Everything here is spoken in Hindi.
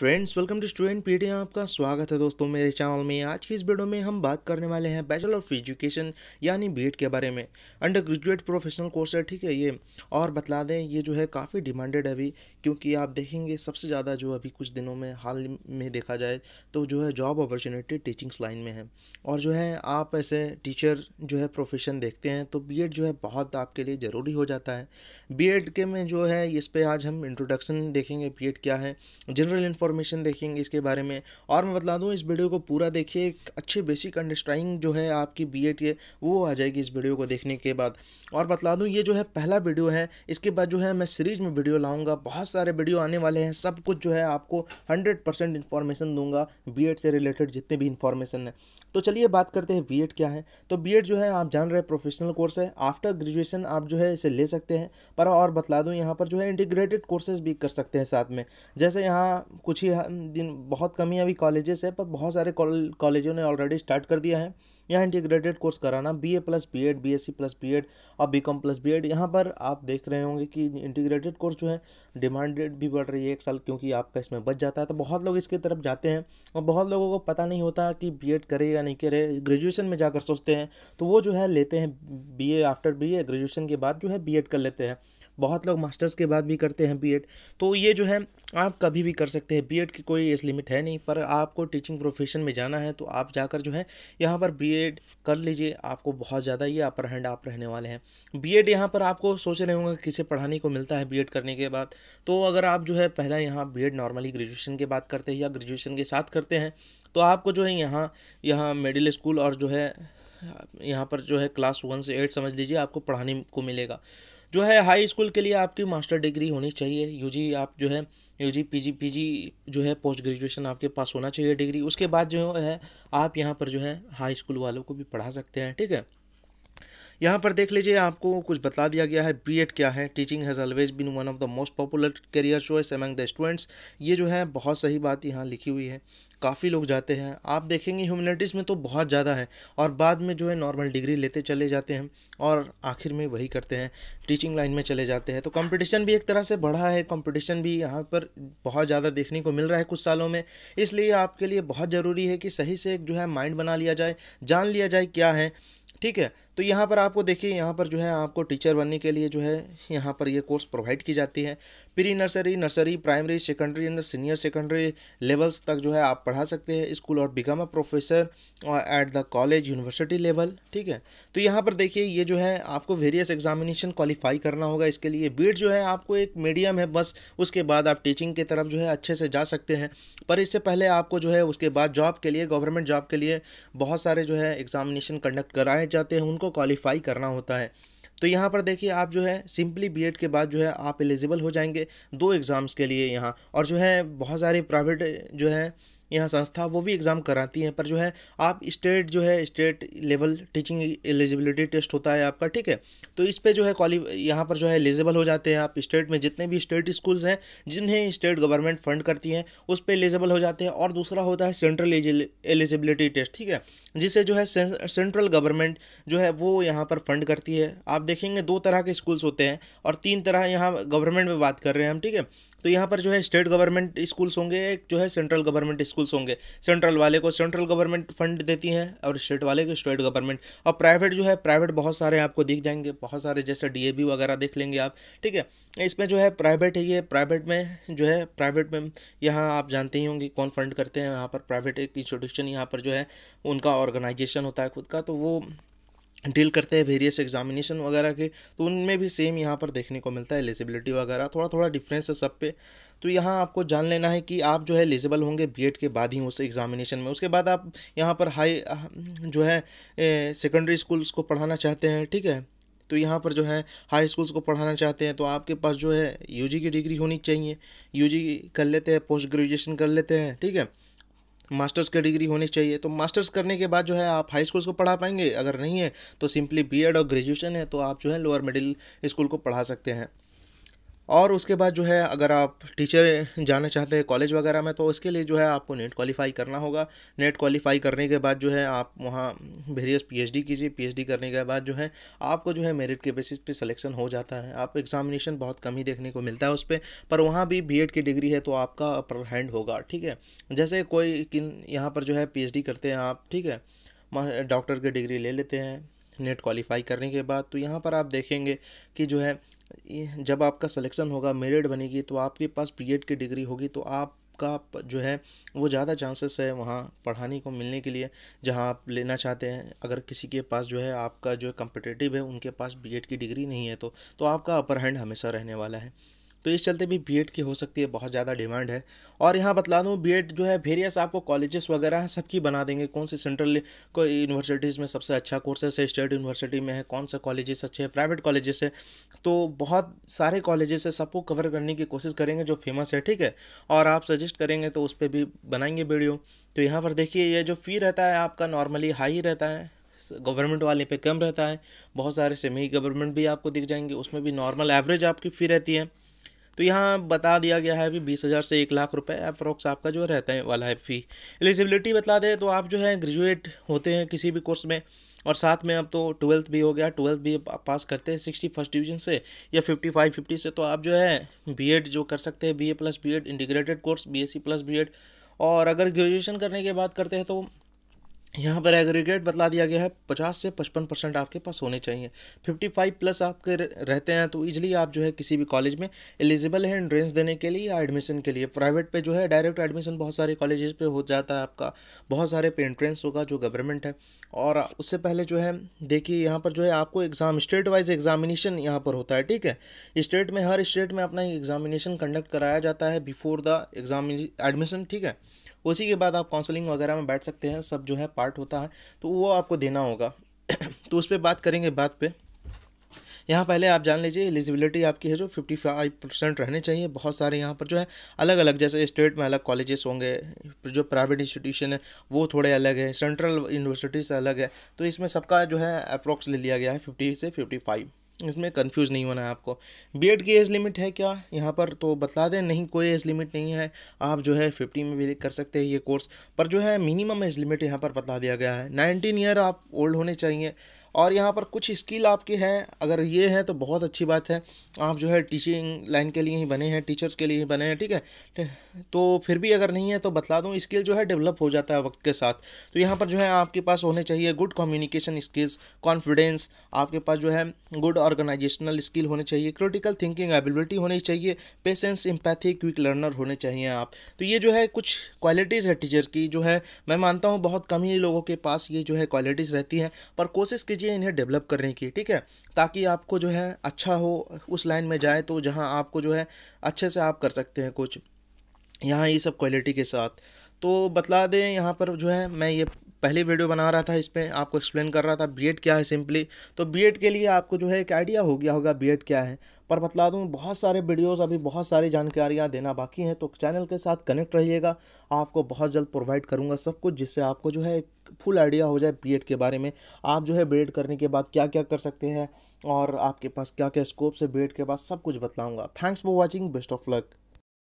friends welcome to student P आपका स्वागत है दोस्तों मेरे चैनल में आज की इस वीडियो में हम बात करने वाले हैं बैचलर ऑफ एजुकेशन यानी बी के बारे में अंडर ग्रेजुएट प्रोफेशनल कोर्स है ठीक है ये और बता दें ये जो है काफ़ी डिमांडेड है अभी क्योंकि आप देखेंगे सबसे ज़्यादा जो अभी कुछ दिनों में हाल में देखा जाए तो जो है जॉब अपॉर्चुनिटी टीचिंग्स लाइन में है और जो है आप ऐसे टीचर जो है प्रोफेशन देखते हैं तो बी जो है बहुत आपके लिए ज़रूरी हो जाता है बी के में जो है इस पर आज हम इंट्रोडक्शन देखेंगे बी क्या है जनरल इन्फॉर्म इन्फॉर्मेशन देखेंगे इसके बारे में और मैं बता दूँ इस वीडियो को पूरा देखिए एक अच्छी बेसिक अंडरस्टैंडिंग जो है आपकी बी एड वो आ जाएगी इस वीडियो को देखने के बाद और बता दूँ ये जो है पहला वीडियो है इसके बाद जो है मैं सीरीज़ में वीडियो लाऊँगा बहुत सारे वीडियो आने वाले हैं सब कुछ जो है आपको हंड्रेड परसेंट इन्फॉर्मेशन दूंगा बी से रिलेटेड जितने भी इन्फॉर्मेशन है तो चलिए बात करते हैं बी क्या है तो बी जो है आप जान रहे प्रोफेशनल कोर्स है आफ्टर ग्रेजुएशन आप जो है इसे ले सकते हैं पर और बता दूँ यहाँ पर जो है इंटीग्रेटेड कोर्सेज भी कर सकते हैं साथ में जैसे यहाँ कुछ कुछ ही हाँ, दिन बहुत कमी अभी कॉलेजेस है पर बहुत सारे कॉलेजों ने ऑलरेडी स्टार्ट कर दिया है यहाँ इंटीग्रेटेड कोर्स कराना B A plus B Ed B S C plus B Ed और B com plus B Ed यहाँ पर आप देख रहे होंगे कि इंटीग्रेटेड कोर्स जो है डिमांडेड भी बढ़ रही है एक साल क्योंकि आपका इसमें बच जाता है तो बहुत लोग इसकी तरफ जाते हैं और बहुत लोगों को पता नहीं होता कि बी एड करे या नहीं करे ग्रेजुएशन में जाकर सोचते हैं तो वो जो है लेते हैं B A after B A graduation के बाद जो है बी एड कर लेते हैं बहुत लोग मास्टर्स के बाद भी करते हैं बीएड तो ये जो है आप कभी भी कर सकते हैं बीएड की कोई एज लिमिट है नहीं पर आपको टीचिंग प्रोफेशन में जाना है तो आप जाकर जो है यहाँ पर बीएड कर लीजिए आपको बहुत ज़्यादा ये अपर हैंड आप रहने वाले हैं बीएड यहाँ पर आपको सोच रहे होंगे किसे पढ़ाने को मिलता है बी करने के बाद तो अगर आप जो है पहला यहाँ बी नॉर्मली ग्रेजुएशन के बाद करते हैं या ग्रेजुएशन के साथ करते हैं तो आपको जो है यहाँ यहाँ मिडिल स्कूल और जो है यहाँ पर जो है क्लास वन से एट समझ लीजिए आपको पढ़ाने को मिलेगा जो है हाई स्कूल के लिए आपकी मास्टर डिग्री होनी चाहिए यूजी आप जो है यूजी पीजी पीजी जो है पोस्ट ग्रेजुएशन आपके पास होना चाहिए डिग्री उसके बाद जो है आप यहाँ पर जो है हाई स्कूल वालों को भी पढ़ा सकते हैं ठीक है यहाँ पर देख लीजिए आपको कुछ बता दिया गया है बीएड क्या है teaching has always been one of the most popular career choice among the students ये जो है बहुत सही बात यहाँ लिखी हुई है काफ़ी लोग जाते हैं आप देखेंगे ह्यूमनिटीज़ में तो बहुत ज़्यादा है और बाद में जो है नॉर्मल डिग्री लेते चले जाते हैं और आखिर में वही करते हैं टीचिंग लाइन में चले जाते हैं तो कंपटीशन भी एक तरह से बढ़ा है कंपटीशन भी यहाँ पर बहुत ज़्यादा देखने को मिल रहा है कुछ सालों में इसलिए आपके लिए बहुत ज़रूरी है कि सही से एक जो है माइंड बना लिया जाए जान लिया जाए क्या है ठीक है तो यहाँ पर आपको देखिए यहाँ पर जो है आपको टीचर बनने के लिए जो है यहाँ पर ये कोर्स प्रोवाइड की जाती है pre nursery nursery primary secondary and senior secondary levels तक जो है आप पढ़ा सकते हैं स्कूल और बिकम अ प्रोफेसर और at the college university level ठीक है तो यहाँ पर देखिए ये जो है आपको वेरियस एग्जामिनेशन क्वालिफाई करना होगा इसके लिए बीट e जो है आपको एक मीडियम है बस उसके बाद आप टीचिंग की तरफ जो है अच्छे से जा सकते हैं पर इससे पहले आपको जो है उसके बाद जॉब के लिए गवर्नमेंट जॉब के लिए बहुत सारे जो है एग्जामिनेशन कंडक्ट कराए जाते हैं उनको क्वालिफाई करना होता है तो यहाँ पर देखिए आप जो है सिंपली बीएड के बाद जो है आप एलिजिबल हो जाएंगे दो एग्ज़ाम्स के लिए यहाँ और जो है बहुत सारे प्राइवेट जो है यहाँ संस्था वो भी एग्ज़ाम कराती है पर जो है आप स्टेट जो है state level teaching eligibility test होता है आपका ठीक है तो इस पर जो है क्वालि यहाँ पर जो है एलिजिबल हो जाते हैं आप स्टेट में जितने भी स्टेट स्कूल्स हैं जिन्हें स्टेट गवर्नमेंट फंड करती है उस पर एलिजिबल हो जाते हैं और दूसरा होता है सेंट्रल एलिजिबिलिटी टेस्ट ठीक है जिसे जो है सेंट्रल गवर्नमेंट जो है वो यहाँ पर फंड करती है आप देखेंगे दो तरह के स्कूल्स होते हैं और तीन तरह यहाँ गवर्नमेंट में बात कर रहे हैं हम ठीक है तो यहाँ पर जो है स्टेट गवर्नमेंट स्कूल्स होंगे एक जो है सेंट्रल गवर्नमेंट स्कूल स्कूल्स होंगे सेंट्रल वाले को सेंट्रल गवर्नमेंट फंड देती है और स्टेट वाले को स्टेट गवर्नमेंट और प्राइवेट जो है प्राइवेट बहुत सारे आपको दिख जाएंगे बहुत सारे जैसे डी वगैरह देख लेंगे आप ठीक है इसमें जो है प्राइवेट है ये प्राइवेट में जो है प्राइवेट में यहाँ आप जानते ही होंगे कौन फंड करते हैं यहाँ पर प्राइवेट एक इंस्टीट्यूशन यहाँ पर जो है उनका ऑर्गेनाइजेशन होता है खुद का तो वो डील करते हैं वेरियस एग्जामिनेशन वगैरह के तो उनमें भी सेम यहाँ पर देखने को मिलता है एलिजिबिलिटी वगैरह थोड़ा थोड़ा डिफरेंस है सब पे तो यहाँ आपको जान लेना है कि आप जो है एलिजिबल होंगे बीएड के बाद ही उस एग्जामिनेशन में उसके बाद आप यहाँ पर हाई जो है सेकेंडरी स्कूल्स को पढ़ाना चाहते हैं ठीक है तो यहाँ पर जो है हाई स्कूल्स को पढ़ाना चाहते हैं तो आपके पास जो है यूजी की डिग्री होनी चाहिए यूजी कर लेते हैं पोस्ट ग्रेजुएशन कर लेते हैं ठीक है मास्टर्स की डिग्री होनी चाहिए तो मास्टर्स करने के बाद जो है आप हाई स्कूल को पढ़ा पाएंगे अगर नहीं है तो सिंपली बीएड और ग्रेजुएशन है तो आप जो है लोअर मिडिल स्कूल को पढ़ा सकते हैं और उसके बाद जो है अगर आप टीचर जाना चाहते हैं कॉलेज वगैरह में तो उसके लिए जो है आपको नेट क्वालिफाई करना होगा नेट क्वालिफाई करने के बाद जो है आप वहाँ वेरियस पीएचडी कीजिए पीएचडी करने के बाद जो है आपको जो है मेरिट के बेसिस पे सिलेक्शन हो जाता है आप एग्जामिनेशन बहुत कम ही देखने को मिलता है उस पर पर वहाँ भी बी की डिग्री है तो आपका अपर हैंड होगा ठीक है जैसे कोई किन यहाँ पर जो है पी करते हैं आप ठीक है डॉक्टर की डिग्री ले लेते हैं नेट क्वालिफाई करने के बाद तो यहाँ पर आप देखेंगे कि जो है जब आपका सिलेक्शन होगा मेरिट बनेगी तो आपके पास बी की डिग्री होगी तो आप आपका जो है वो ज़्यादा चांसेस है वहाँ पढ़ाने को मिलने के लिए जहाँ आप लेना चाहते हैं अगर किसी के पास जो है आपका जो कम्पिटेटिव है उनके पास बीएड की डिग्री नहीं है तो, तो आपका अपर हैंड हमेशा रहने वाला है तो इस चलते भी बी की हो सकती है बहुत ज़्यादा डिमांड है और यहाँ बतला दूँ बी जो है वेरियस आपको कॉलेजेस वगैरह हैं सबकी बना देंगे कौन सी सेंट्रल कोई यूनिवर्सिटीज़ में सबसे अच्छा कोर्सेस है स्टेट यूनिवर्सिटी में है कौन से कॉलेजेस अच्छे हैं प्राइवेट कॉलेजेस है तो बहुत सारे कॉलेजेस है सबको कवर करने की कोशिश करेंगे जो फेमस है ठीक है और आप सजेस्ट करेंगे तो उस पर भी बनाएंगे वीडियो तो यहाँ पर देखिए ये जो फ़ी रहता है आपका नॉर्मली हाई रहता है गवर्नमेंट वाले पे कम रहता है बहुत सारे सेमी गवर्नमेंट भी आपको दिख जाएंगे उसमें भी नॉर्मल एवरेज आपकी फ़ी रहती है तो यहाँ बता दिया गया है अभी बीस हज़ार से एक लाख रुपए अप्रोक्स आपका जो रहता है वाला है फ़ी एलिजिबिलिटी बता दें तो आप जो है ग्रेजुएट होते हैं किसी भी कोर्स में और साथ में अब तो ट्वेल्थ भी हो गया ट्वेल्थ भी पास करते हैं सिक्सटी फर्स्ट डिवीजन से या फिफ्टी फाइव फिफ्टी से तो आप जो है बीएड जो कर सकते हैं BA plus BEd integrated course BSc plus BEd और अगर ग्रेजुएशन करने की बात करते हैं तो यहाँ पर एग्रीगेट बतला दिया गया है पचास से पचपन परसेंट आपके पास होने चाहिए फिफ्टी फाइव प्लस आपके रहते हैं तो ईजिली आप जो है किसी भी कॉलेज में एलिजिबल है एंट्रेंस देने के लिए या एडमिशन के लिए प्राइवेट पे जो है डायरेक्ट एडमिशन बहुत सारे कॉलेजेस पे हो जाता है आपका बहुत सारे पे एंट्रेंस होगा जो गवर्नमेंट है और उससे पहले जो है देखिए यहाँ पर जो है आपको एग्ज़ाम स्टेट वाइज एग्जामिनेशन यहाँ पर होता है ठीक है स्टेट में हर स्टेट में अपना एग्जामिनेशन कंडक्ट कराया जाता है बिफोर द एग्ज़ाम एडमिशन ठीक है उसी के बाद आप काउंसलिंग वगैरह में बैठ सकते हैं सब जो है पार्ट होता है तो वो आपको देना होगा तो उस पर बात करेंगे बात पे यहाँ पहले आप जान लीजिए एलिजिबिलिटी आपकी है जो फिफ्टी फाइव परसेंट रहने चाहिए बहुत सारे यहाँ पर जो है अलग अलग जैसे स्टेट में अलग कॉलेजेस होंगे जो प्राइवेट इंस्टीट्यूशन है वो थोड़े अलग है सेंट्रल यूनिवर्सिटी से अलग है तो इसमें सबका जो है अप्रोक्स ले लिया गया है फिफ्टी से फिफ्टी फाइव इसमें कंफ्यूज नहीं होना है आपको बीएड की एज लिमिट है क्या यहाँ पर तो बता दें नहीं कोई एज लिमिट नहीं है आप जो है फिफ्टी में भी कर सकते हैं ये कोर्स पर जो है मिनिमम एज लिमिट यहाँ पर बता दिया गया है नाइनटीन ईयर आप ओल्ड होने चाहिए और यहाँ पर कुछ स्किल आपके हैं अगर ये हैं तो बहुत अच्छी बात है आप जो है टीचिंग लाइन के लिए ही बने हैं टीचर्स के लिए ही बने हैं ठीक है तो फिर भी अगर नहीं है तो बता दूँ स्किल जो है डेवलप हो जाता है वक्त के साथ तो यहाँ पर जो है आपके पास होने चाहिए गुड कम्युनिकेशन स्किल्स कॉन्फिडेंस आपके पास जो है गुड ऑर्गेनाइजेशनल स्किल होने चाहिए क्रिटिकल थिंकिंग एबिलिटी होनी चाहिए पेशेंस इम्पैथी क्विक लर्नर होने चाहिए आप तो ये जो है कुछ क्वालिटीज़ है टीचर की जो है मैं मानता हूँ बहुत कम ही लोगों के पास ये जो है क्वालिटीज़ रहती हैं पर कोशिश की लीजिए इन्हें डेवलप करने की ठीक है ताकि आपको जो है अच्छा हो उस लाइन में जाए तो जहाँ आपको जो है अच्छे से आप कर सकते हैं कुछ यहाँ ये सब क्वालिटी के साथ तो बतला दें यहाँ पर जो है मैं ये पहले वीडियो बना रहा था इस पर आपको एक्सप्लेन कर रहा था बीएड क्या है सिंपली तो बीएड के लिए आपको जो है एक आइडिया हो गया होगा बीएड क्या है पर बतला दूँ बहुत सारे वीडियोस अभी बहुत सारी जानकारियाँ देना बाकी हैं तो चैनल के साथ कनेक्ट रहिएगा आपको बहुत जल्द प्रोवाइड करूँगा सब कुछ जिससे आपको जो है फुल आइडिया हो जाए बी के बारे में आप जो है बी करने के बाद क्या क्या कर सकते हैं और आपके पास क्या क्या स्कोप से बी के बाद सब कुछ बतलाऊँगा thanks for watching best of luck